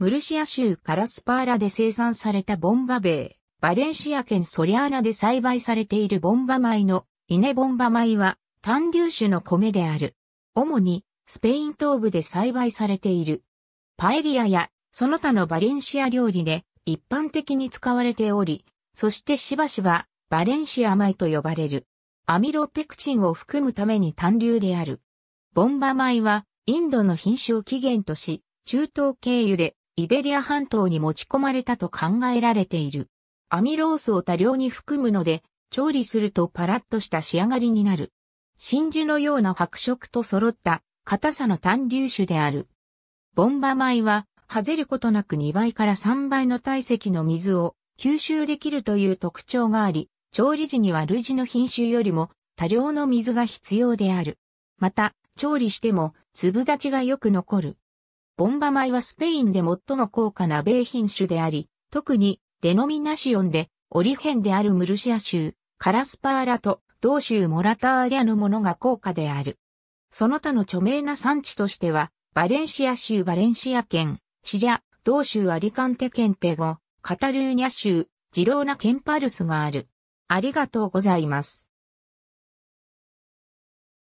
ムルシア州カラスパーラで生産されたボンバベー、バレンシア県ソリアーナで栽培されているボンバ米の稲ボンバ米は単粒種の米である。主にスペイン東部で栽培されている。パエリアやその他のバレンシア料理で一般的に使われており、そしてしばしばバレンシア米と呼ばれる。アミロペクチンを含むために単粒である。ボンバ米はインドの品種を起源とし、中東経由でイベリア半島に持ち込まれたと考えられている。アミロースを多量に含むので、調理するとパラッとした仕上がりになる。真珠のような白色と揃った硬さの単粒種である。ボンバ米は、はぜることなく2倍から3倍の体積の水を吸収できるという特徴があり、調理時には類似の品種よりも多量の水が必要である。また、調理しても粒立ちがよく残る。ボンバ米はスペインで最も高価な米品種であり、特にデノミナシオンでオリヘンであるムルシア州、カラスパーラと同州モラターリャのものが高価である。その他の著名な産地としては、バレンシア州バレンシア県、シリア、同州アリカンテ県ペゴ、カタルーニャ州、ジローナ県パルスがある。ありがとうございます。